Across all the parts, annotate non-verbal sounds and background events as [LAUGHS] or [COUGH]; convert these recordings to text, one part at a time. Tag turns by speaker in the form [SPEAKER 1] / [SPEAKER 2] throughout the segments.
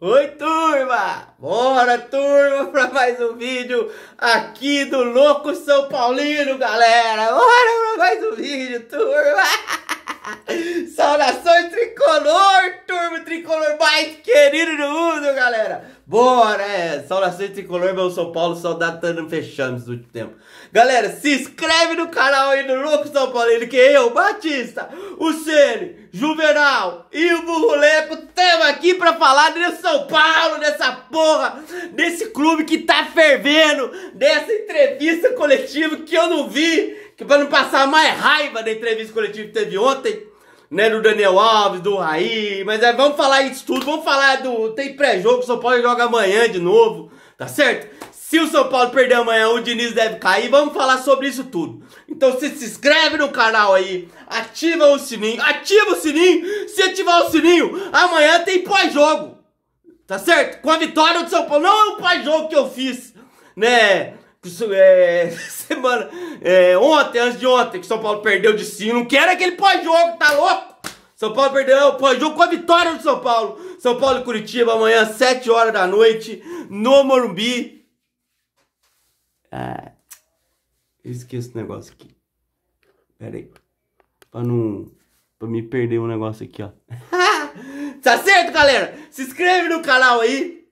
[SPEAKER 1] Oi, turma! Bora, turma, para mais um vídeo aqui do Louco São Paulino, galera! Bora para mais um vídeo, turma! [LAUGHS] [LAUGHS] Saudações tricolor, turma tricolor mais querido do mundo, galera. Bora, é. Saudações tricolor, meu São Paulo, saudade tando fechando do tempo. Galera, se inscreve no canal aí do Louco São ele que eu, Batista, o Ceni, Juvenal e o Burruleco estamos aqui pra falar do São Paulo, dessa porra, desse clube que tá fervendo, dessa entrevista coletiva que eu não vi que para não passar mais raiva da entrevista coletiva que teve ontem, né, do Daniel Alves, do Raí, mas é, vamos falar isso tudo, vamos falar do. Tem pré-jogo, o São Paulo joga amanhã de novo, tá certo? Se o São Paulo perder amanhã, o Diniz deve cair, vamos falar sobre isso tudo. Então se, se inscreve no canal aí, ativa o sininho, ativa o sininho, se ativar o sininho, amanhã tem pós-jogo, tá certo? Com a vitória do São Paulo, não é o pós-jogo que eu fiz, né? é, [LAUGHS] semana, é, ontem, antes de ontem, que o São Paulo perdeu de si. Não quero aquele pós-jogo, tá louco? São Paulo perdeu o pós-jogo com a vitória do São Paulo. São Paulo e Curitiba, amanhã, 7 horas da noite, no Morumbi. Ah, eu esqueço o negócio aqui. Pera aí. Pra não. Pra me perder um negócio aqui, ó. [LAUGHS] tá certo, galera? Se inscreve no canal aí.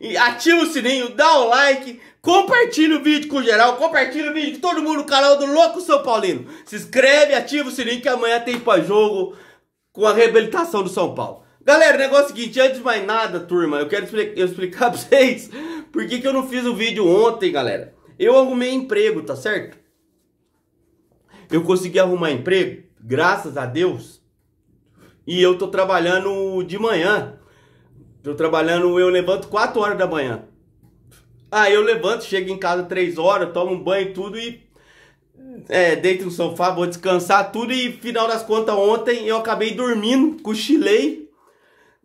[SPEAKER 1] E ativa o sininho, dá o like, Compartilha o vídeo com geral, compartilha o vídeo com todo mundo no canal do Louco São Paulino. Se inscreve, ativa o sininho que amanhã tem pós-jogo com a reabilitação do São Paulo. Galera, o negócio é o seguinte, antes de mais nada, turma, eu quero explica eu explicar [LAUGHS] pra vocês por que, que eu não fiz o vídeo ontem, galera. Eu arrumei emprego, tá certo? Eu consegui arrumar emprego, graças a Deus. E eu tô trabalhando de manhã. Tô trabalhando, eu levanto 4 horas da manhã. Aí eu levanto, chego em casa três horas, tomo um banho tudo e é, deito no sofá, vou descansar tudo e final das contas ontem eu acabei dormindo, cochilei,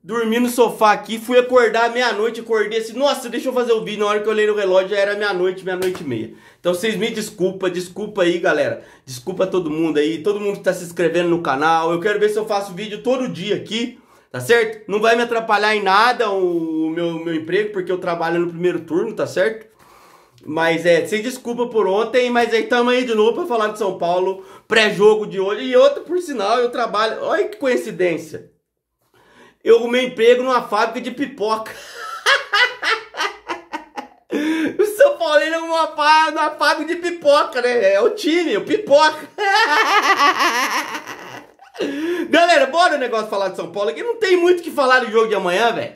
[SPEAKER 1] dormi no sofá aqui, fui acordar meia-noite, acordei assim, nossa, deixa eu fazer o vídeo, na hora que eu olhei no relógio já era meia-noite, meia-noite e meia. Então vocês me desculpa, desculpa aí galera, desculpa todo mundo aí, todo mundo que tá se inscrevendo no canal, eu quero ver se eu faço vídeo todo dia aqui, tá certo? Não vai me atrapalhar em nada o meu, meu emprego, porque eu trabalho no primeiro turno, tá certo? Mas é, sem desculpa por ontem, mas aí tamo aí de novo pra falar de São Paulo, pré-jogo de hoje. E outro, por sinal, eu trabalho. Olha que coincidência! Eu arrumei emprego numa fábrica de pipoca. [LAUGHS] o São Paulo é uma fábrica de pipoca, né? É o time, o pipoca. [LAUGHS] Galera, bora o negócio falar de São Paulo aqui. Não tem muito o que falar do jogo de amanhã, velho.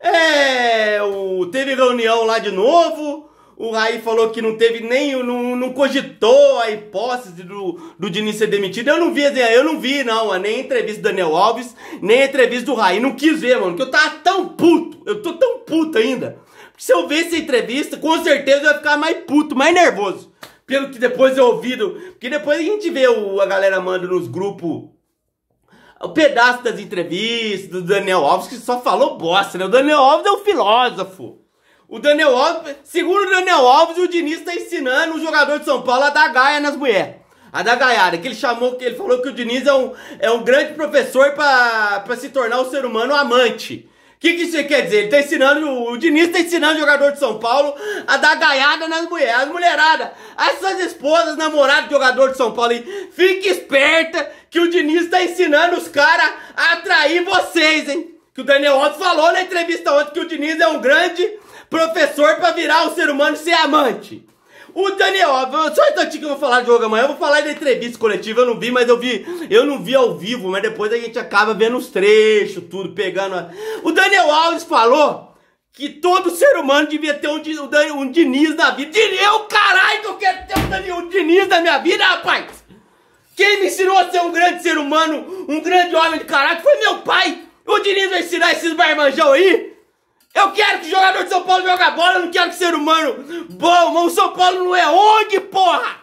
[SPEAKER 1] É. O, teve reunião lá de novo. O Raí falou que não teve nem. Não, não cogitou a hipótese do, do Diniz ser demitido. Eu não vi, eu não vi, não, Nem a entrevista do Daniel Alves, nem a entrevista do Raí. Não quis ver, mano. Que eu tava tão puto. Eu tô tão puto ainda. Se eu ver essa entrevista, com certeza eu ia ficar mais puto, mais nervoso. Pelo que depois eu ouvido. Porque depois a gente vê o, a galera mandando nos grupos o pedaço das entrevistas do Daniel Alves que só falou bosta, né? O Daniel Alves é um filósofo. O Daniel Alves, segundo o Daniel Alves, o Diniz está ensinando o jogador de São Paulo a dar gaia nas mulheres. A da gaiada, que ele chamou, que ele falou que o Diniz é um, é um grande professor para se tornar um ser humano amante que, que isso quer dizer? Ele tá ensinando, o Diniz tá ensinando o jogador de São Paulo a dar gaiada nas mulheres. As mulheradas, essas esposas, namoradas de jogador de São Paulo aí, fique esperta que o Diniz tá ensinando os caras a atrair vocês, hein? Que o Daniel ontem falou na entrevista ontem que o Diniz é um grande professor para virar um ser humano e ser amante. O Daniel, ó, só um aqui que eu vou falar de jogo amanhã. Eu vou falar da entrevista coletiva, eu não vi, mas eu vi. Eu não vi ao vivo, mas depois a gente acaba vendo os trechos, tudo, pegando. A... O Daniel Alves falou que todo ser humano devia ter um, um, um Diniz na vida. Diniz, eu, caralho, que eu quero ter um, Daniel, um Diniz na minha vida, rapaz! Quem me ensinou a ser um grande ser humano, um grande homem de caralho, foi meu pai! O Diniz vai ensinar esses barmanjão aí eu quero que jogador de São Paulo jogue bola, eu não quero que ser humano bom, mas o São Paulo não é ONG, porra!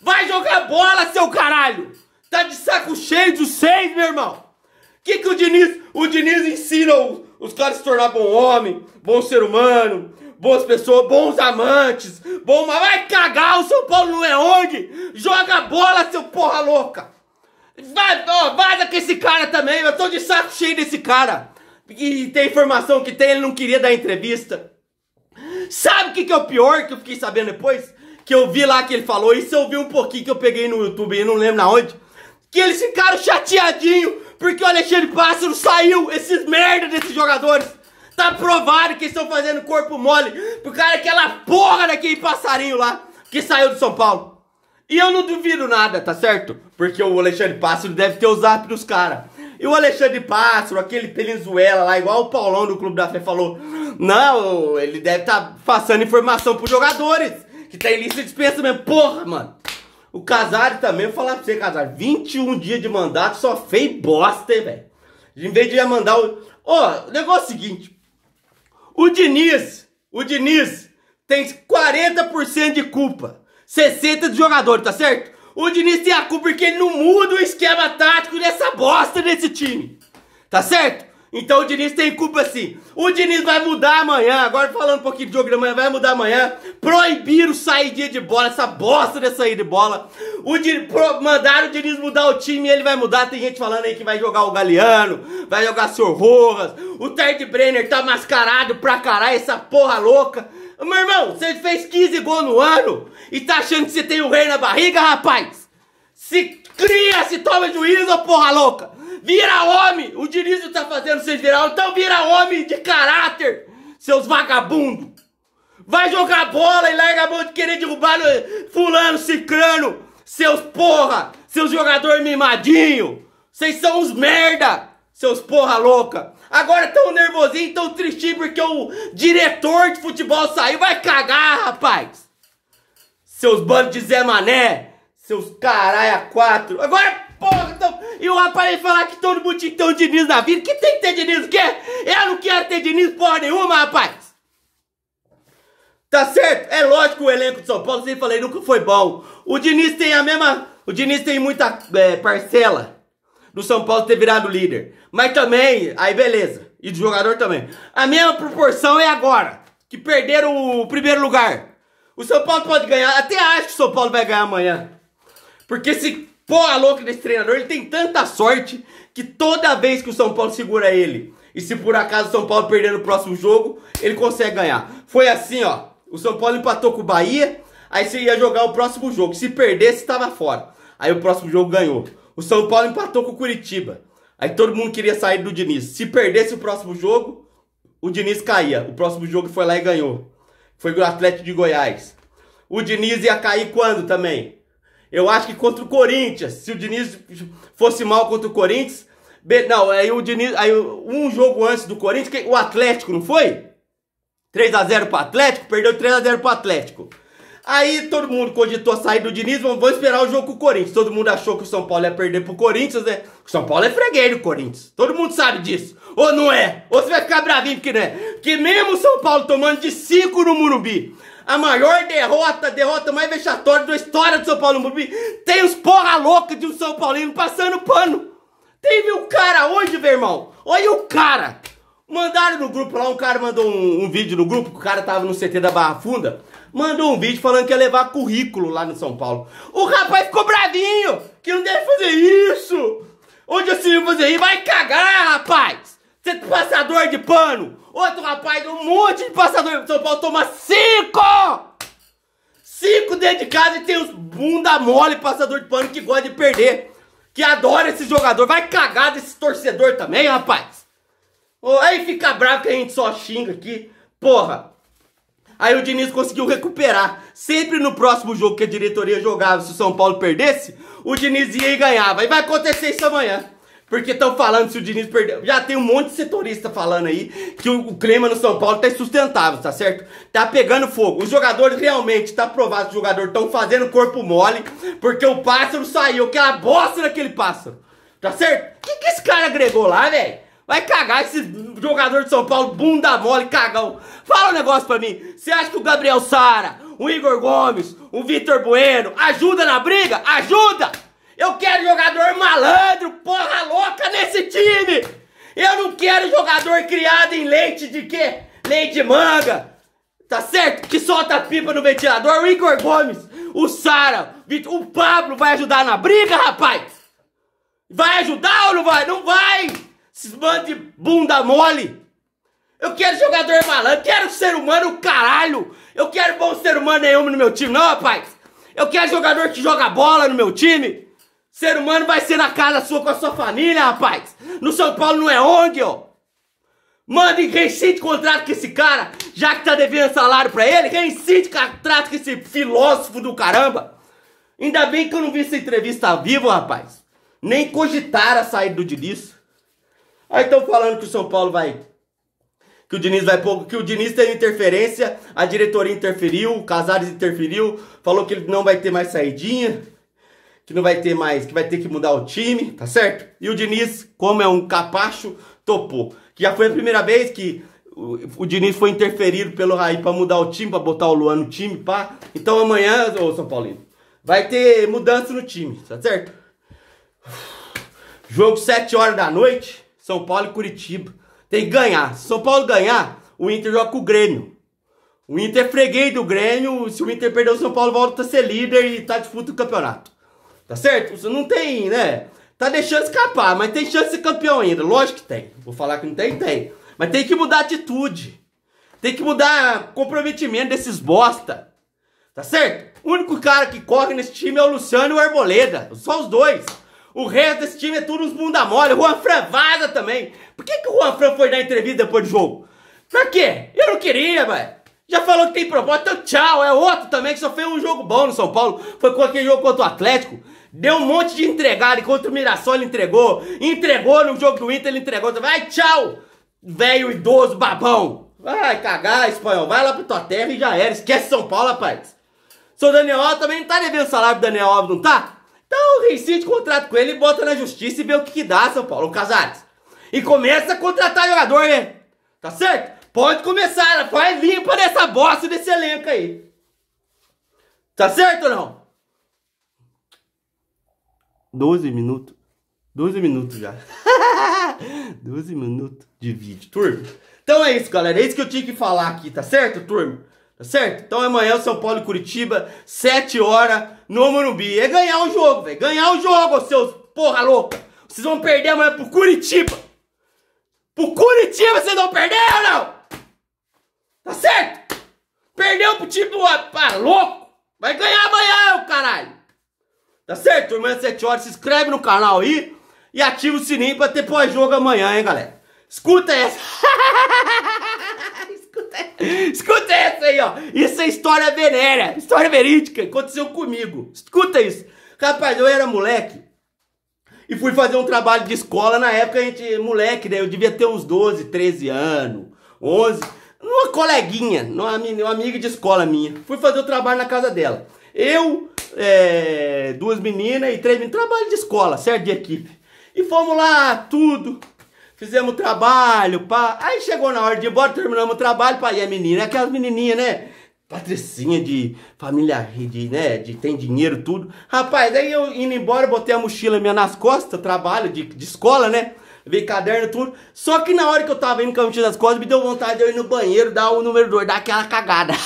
[SPEAKER 1] Vai jogar bola, seu caralho! Tá de saco cheio dos seis, meu irmão! Que que o Diniz, o Diniz ensina os, os caras a se tornar bom homem, bom ser humano, boas pessoas, bons amantes, bom, mas vai cagar, o São Paulo não é ONG! Joga bola, seu porra louca! Vai, ó, vaza com esse cara também, eu tô de saco cheio desse cara! E tem informação que tem, ele não queria dar entrevista. Sabe o que, que é o pior que eu fiquei sabendo depois? Que eu vi lá que ele falou, isso eu vi um pouquinho que eu peguei no YouTube, e não lembro na onde. Que eles ficaram chateadinho porque o Alexandre Pássaro saiu, esses merda desses jogadores. Tá provado que estão fazendo corpo mole pro cara é aquela porra daquele passarinho lá que saiu do São Paulo. E eu não duvido nada, tá certo? Porque o Alexandre Pássaro deve ter o zap dos caras. E o Alexandre Pássaro, aquele Venezuela lá, igual o Paulão do Clube da Fé falou, não, ele deve estar tá passando informação pros jogadores, que tá em lista de dispensa mesmo, porra, mano. O Casares também, vou falar pra você, Casares, 21 dias de mandato, só fez bosta, hein, velho. Em vez de mandar o... Ó, oh, o negócio é o seguinte, o Diniz, o Diniz tem 40% de culpa, 60% de jogador, tá certo? o Diniz tem a culpa porque ele não muda o esquema tático dessa bosta desse time. Tá certo? Então o Diniz tem culpa sim. O Diniz vai mudar amanhã, agora falando um pouquinho de jogo vai mudar amanhã. Proibir o saída de bola, essa bosta de saída de bola. O Diniz, pro, mandaram o Diniz mudar o time, ele vai mudar. Tem gente falando aí que vai jogar o Galeano, vai jogar Sorrogas. O Ted Brenner tá mascarado pra caralho, essa porra louca. Meu irmão, você fez 15 gols no ano e tá achando que você tem o rei na barriga, rapaz? Se cria, se toma juízo, porra louca! Vira homem! O Diniz tá fazendo vocês virar, então vira homem de caráter, seus vagabundos! Vai jogar bola e larga a mão de querer derrubar fulano, cicrano, seus porra, seus jogadores mimadinho! Vocês são uns merda, seus porra louca! Agora tão nervosinho, tão tristinho porque o diretor de futebol saiu. Vai cagar, rapaz! Seus bandos de Zé Mané! Seus caralho a quatro! Agora, porra! Então, e o rapaz falar que todo mundo tinha que ter um Diniz na vida. Que tem que ter Diniz o quê? Eu não quero ter Diniz porra nenhuma, rapaz! Tá certo? É lógico o elenco de São Paulo, sempre falei, nunca foi bom. O Diniz tem a mesma... O Diniz tem muita é, parcela do São Paulo ter virado líder. Mas também, aí beleza. E do jogador também. A mesma proporção é agora. Que perderam o primeiro lugar. O São Paulo pode ganhar. Até acho que o São Paulo vai ganhar amanhã. Porque esse porra louca desse treinador, ele tem tanta sorte que toda vez que o São Paulo segura ele, e se por acaso o São Paulo perder no próximo jogo, ele consegue ganhar. Foi assim, ó. O São Paulo empatou com o Bahia, aí você ia jogar o próximo jogo. Se perdesse, estava fora. Aí o próximo jogo ganhou. O São Paulo empatou com o Curitiba. Aí todo mundo queria sair do Diniz. Se perdesse o próximo jogo, o Diniz caía. O próximo jogo foi lá e ganhou. Foi o Atlético de Goiás. O Diniz ia cair quando também? Eu acho que contra o Corinthians. Se o Diniz fosse mal contra o Corinthians. Não, aí o Diniz. Aí um jogo antes do Corinthians, o Atlético, não foi? 3 a 0 pro Atlético, perdeu 3 a 0 pro Atlético. Aí todo mundo cogitou sair do Diniz, vamos esperar o jogo com o Corinthians. Todo mundo achou que o São Paulo ia perder pro Corinthians, né? O São Paulo é fregueiro do Corinthians. Todo mundo sabe disso. Ou não é? Ou você vai ficar bravinho porque não é? Que mesmo o São Paulo tomando de 5 no Murumbi, a maior derrota, a derrota mais vexatória da história do São Paulo no Murumbi, tem os porra louca de um São Paulino passando pano. Tem o cara hoje, meu irmão? Olha o cara! Mandaram no grupo lá, um cara mandou um, um vídeo no grupo, que o cara tava no CT da Barra Funda, mandou um vídeo falando que ia levar currículo lá no São Paulo. O rapaz ficou bravinho, que não deve fazer isso. Onde assim eu fazer isso? Vai cagar, rapaz! Você é passador de pano! Outro rapaz, um monte de passador de São Paulo toma cinco! Cinco dentro de casa e tem os bunda mole passador de pano que gosta de perder. Que adora esse jogador. Vai cagar desse torcedor também, rapaz! aí fica bravo que a gente só xinga aqui. Porra. Aí o Diniz conseguiu recuperar. Sempre no próximo jogo que a diretoria jogava, se o São Paulo perdesse, o Diniz ia e ganhava. E vai acontecer isso amanhã. Porque estão falando se o Diniz perdeu. Já tem um monte de setorista falando aí que o, o clima no São Paulo tá insustentável, tá certo? Tá pegando fogo. Os jogadores realmente, tá provado, os jogadores estão fazendo corpo mole, porque o pássaro saiu, aquela bosta daquele pássaro. Tá certo? O que, que esse cara agregou lá, velho? Vai cagar esse jogador de São Paulo, bunda mole, cagão. Fala um negócio pra mim. Você acha que o Gabriel Sara, o Igor Gomes, o Vitor Bueno ajuda na briga? Ajuda! Eu quero jogador malandro, porra louca nesse time! Eu não quero jogador criado em leite de quê? Leite de manga! Tá certo? Que solta a pipa no ventilador, o Igor Gomes, o Sara, o Pablo vai ajudar na briga, rapaz? Vai ajudar ou não vai? Não vai! Esses bandos de bunda mole. Eu quero jogador malandro, quero ser humano, caralho. Eu quero bom ser humano nenhum no meu time, não, rapaz. Eu quero jogador que joga bola no meu time. Ser humano vai ser na casa sua com a sua família, rapaz. No São Paulo não é ONG, ó. Manda e reincide contrato com esse cara, já que tá devendo salário pra ele. Reincide contrato com esse filósofo do caramba. Ainda bem que eu não vi essa entrevista ao vivo, rapaz. Nem cogitaram a saída do Dilício. Aí estão falando que o São Paulo vai. Que o Diniz vai pouco. Que o Diniz tem interferência. A diretoria interferiu. O Casares interferiu. Falou que ele não vai ter mais saidinha. Que não vai ter mais. Que vai ter que mudar o time. Tá certo? E o Diniz, como é um capacho, topou. Que já foi a primeira vez que o, o Diniz foi interferido pelo Raí para mudar o time. Para botar o Luan no time. Pá. Então amanhã, ô São Paulino. Vai ter mudança no time. Tá certo? Jogo 7 horas da noite. São Paulo e Curitiba. Tem que ganhar. Se São Paulo ganhar, o Inter joga com o Grêmio. O Inter é freguei do Grêmio. Se o Inter perder, o São Paulo volta a ser líder e tá disputa o campeonato. Tá certo? Você não tem, né? Tá deixando escapar, mas tem chance de ser campeão ainda. Lógico que tem. Vou falar que não tem, tem. Mas tem que mudar atitude. Tem que mudar comprometimento desses bosta. Tá certo? O único cara que corre nesse time é o Luciano e o Arboleda. Só os dois. O resto desse time é tudo uns bunda mole. O Juan Fran vaza também. Por que, que o Juan Fran foi dar entrevista depois do jogo? Pra quê? Eu não queria, velho. Já falou que tem proposta, então tchau. É outro também que só fez um jogo bom no São Paulo. Foi com aquele jogo contra o Atlético. Deu um monte de entregada Enquanto o Mirassol ele entregou. Entregou no jogo do Inter, ele entregou Vai, tchau! Velho idoso babão. Vai cagar, espanhol. Vai lá pra tua terra e já era. Esquece São Paulo, rapaz. Sou Daniel Alves também não tá devendo salário do Daniel Alves, não tá? Então rescinde o contrato com ele, bota na justiça e vê o que, que dá, São Paulo, Casares. E começa a contratar jogador, né? Tá certo? Pode começar, faz limpa nessa bosta desse elenco aí. Tá certo ou não? 12 minutos. 12 minutos já. 12 [LAUGHS] minutos de vídeo, turma. Então é isso, galera. É isso que eu tinha que falar aqui, tá certo, turma? Tá certo? Então amanhã o São Paulo e Curitiba, 7 horas no Morumbi. É ganhar o jogo, velho. Ganhar o jogo, seus porra louca. Vocês vão perder amanhã pro Curitiba. Pro Curitiba vocês vão perder ou não? Tá certo? Perdeu pro tipo do ah, louco. Vai ganhar amanhã, o caralho. Tá certo? Amanhã às 7 horas. Se inscreve no canal aí e ativa o sininho pra ter pós-jogo amanhã, hein, galera. Escuta essa. [LAUGHS] Escuta essa aí, ó. Isso é história venérea, história verídica. Aconteceu comigo. Escuta isso. Rapaz, eu era moleque e fui fazer um trabalho de escola. Na época, a gente, moleque, né? Eu devia ter uns 12, 13 anos, 11. Uma coleguinha, uma, uma amiga de escola minha. Fui fazer o trabalho na casa dela. Eu, é, duas meninas e três meninas. Trabalho de escola, certo? De equipe. E fomos lá, tudo. Fizemos trabalho, pá. Aí chegou na hora de ir embora, terminamos o trabalho, pá. E a menina, é aquelas menininhas, né? Patricinha de família, de, né? De tem dinheiro, tudo. Rapaz, aí eu indo embora, botei a mochila minha nas costas, trabalho de, de escola, né? Levei caderno, tudo. Só que na hora que eu tava indo com a mochila nas costas, me deu vontade de eu ir no banheiro, dar o número 2, dar aquela cagada. [LAUGHS]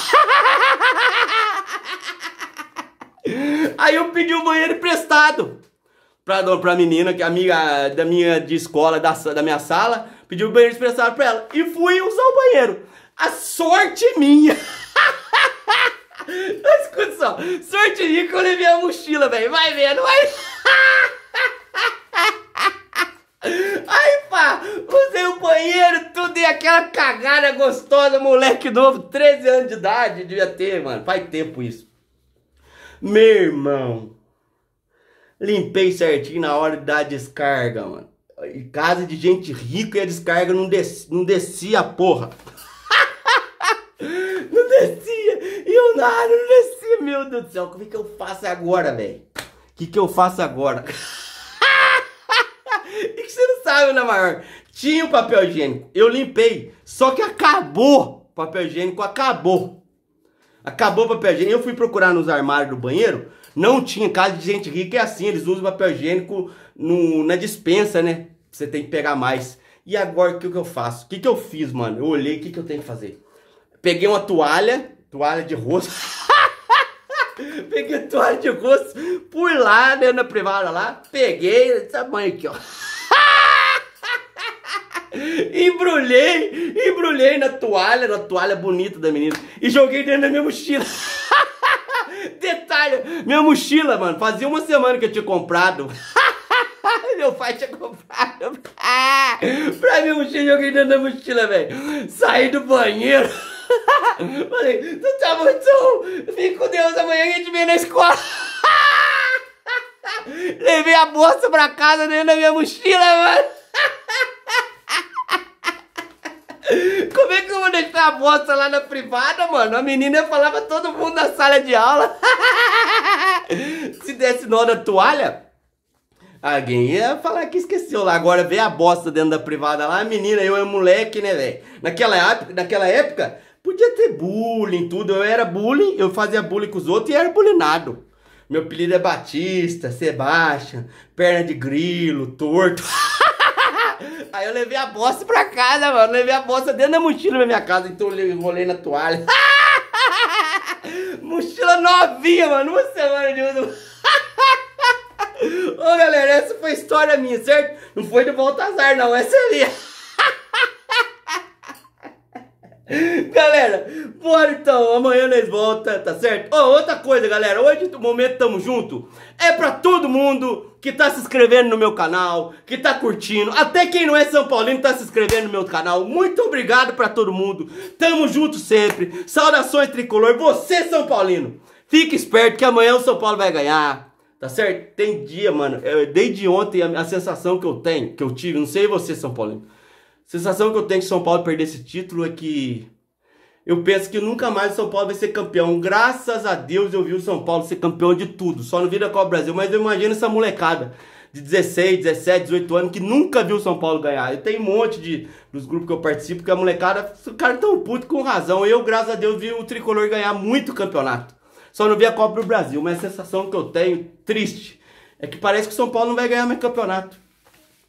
[SPEAKER 1] aí eu pedi o banheiro emprestado pra, pra menina, que é amiga da minha de escola, da, da minha sala, pedi o banheiro expressado pra ela. E fui usar o banheiro. A sorte minha! [LAUGHS] Escuta só, sorte minha que eu levei a mochila, velho. Vai vendo, vai. [LAUGHS] Aí, pá, usei o banheiro, tudo e aquela cagada gostosa, moleque novo, 13 anos de idade, devia ter, mano. Faz tempo isso. Meu irmão, Limpei certinho na hora da descarga, mano. Em casa de gente rica e a descarga não, des não descia, porra. [LAUGHS] não descia. E eu nada, não descia. Meu Deus do céu, o que, que eu faço agora, velho? O que, que eu faço agora? [LAUGHS] e que você não sabe, na né, maior? Tinha o um papel higiênico, eu limpei. Só que acabou. O papel higiênico acabou. Acabou o papel higiênico. Eu fui procurar nos armários do banheiro não tinha, casa de gente rica é assim, eles usam papel higiênico no, na dispensa, né? Você tem que pegar mais. E agora o que, que eu faço? O que, que eu fiz, mano? Eu olhei, o que, que eu tenho que fazer? Peguei uma toalha, toalha de rosto. [LAUGHS] peguei a toalha de rosto, fui lá, né, na privada lá, peguei esse tamanho aqui, ó. [LAUGHS] embrulhei, embrulhei na toalha, na toalha bonita da menina, e joguei dentro da minha mochila. [LAUGHS] caralho. Minha mochila, mano, fazia uma semana que eu tinha comprado. [LAUGHS] Meu pai tinha comprado. [LAUGHS] pra minha mochila, joguei dentro da mochila, velho. Saí do banheiro. [LAUGHS] Falei, tu tá muito. Fique com Deus, amanhã a gente vem na escola. Levei a bolsa pra casa dentro da minha mochila, mano. deixar a bosta lá na privada, mano, a menina ia falar pra todo mundo na sala de aula. [LAUGHS] Se desse nó na toalha, alguém ia falar que esqueceu lá. Agora vê a bosta dentro da privada lá, a menina, eu é moleque, né, velho? Naquela, época, naquela época, podia ter bullying, tudo. Eu era bullying, eu fazia bullying com os outros e era bullyingado. Meu apelido é Batista, Sebastião, perna de grilo, torto. [LAUGHS] Aí eu levei a bosta pra casa, mano. levei a bosta dentro da mochila pra minha casa. Então eu enrolei na toalha. [LAUGHS] mochila novinha, mano. Uma semana de uso. [LAUGHS] Ô galera, essa foi a história minha, certo? Não foi do Baltazar, não. Essa é [LAUGHS] Galera, bora então, amanhã nós volta, tá certo? Oh, outra coisa, galera, hoje no momento tamo junto é pra todo mundo que tá se inscrevendo no meu canal, que tá curtindo, até quem não é São Paulino tá se inscrevendo no meu canal. Muito obrigado pra todo mundo. Tamo junto sempre. Saudações tricolor, você São Paulino. Fique esperto que amanhã o São Paulo vai ganhar. Tá certo? Tem dia, mano. Eu, é, desde ontem a, a sensação que eu tenho, que eu tive, não sei você, São Paulino sensação que eu tenho que São Paulo perder esse título é que eu penso que nunca mais o São Paulo vai ser campeão. Graças a Deus eu vi o São Paulo ser campeão de tudo, só não vira Copa Brasil. Mas eu imagino essa molecada de 16, 17, 18 anos que nunca viu o São Paulo ganhar. Tem um monte de dos grupos que eu participo que a molecada, cara caras tão puto com razão. Eu, graças a Deus, vi o tricolor ganhar muito campeonato. Só não vi a Copa do Brasil, mas a sensação que eu tenho, triste, é que parece que o São Paulo não vai ganhar mais campeonato.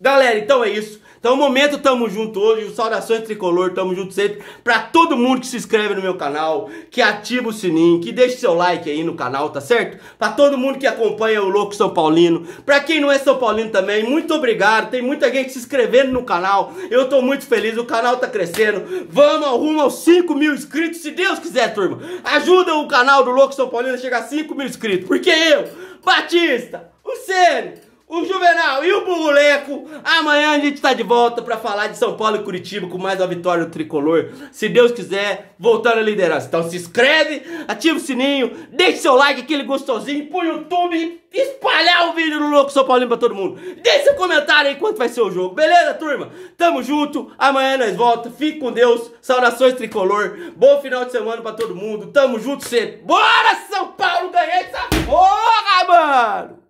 [SPEAKER 1] Galera, então é isso. Então, o momento tamo junto hoje, saudações tricolor, tamo junto sempre. Pra todo mundo que se inscreve no meu canal, que ativa o sininho, que deixa seu like aí no canal, tá certo? Pra todo mundo que acompanha o Louco São Paulino. Pra quem não é São Paulino também, muito obrigado. Tem muita gente se inscrevendo no canal. Eu tô muito feliz, o canal tá crescendo. Vamos ao rumo aos 5 mil inscritos, se Deus quiser, turma. Ajuda o canal do Louco São Paulino a chegar a 5 mil inscritos. Porque eu, Batista, o Sene, o Juvenal e o Buguleco. Amanhã a gente está de volta para falar de São Paulo e Curitiba com mais uma vitória do tricolor. Se Deus quiser, voltando à liderança. Então se inscreve, ativa o sininho, deixe seu like, aquele gostosinho pro YouTube espalhar o vídeo no Louco São Paulino para todo mundo. Deixe seu comentário aí quanto vai ser o jogo. Beleza, turma? Tamo junto. Amanhã nós volta. Fique com Deus. Saudações tricolor. Bom final de semana para todo mundo. Tamo junto sempre. Bora São Paulo, ganhei essa porra, mano.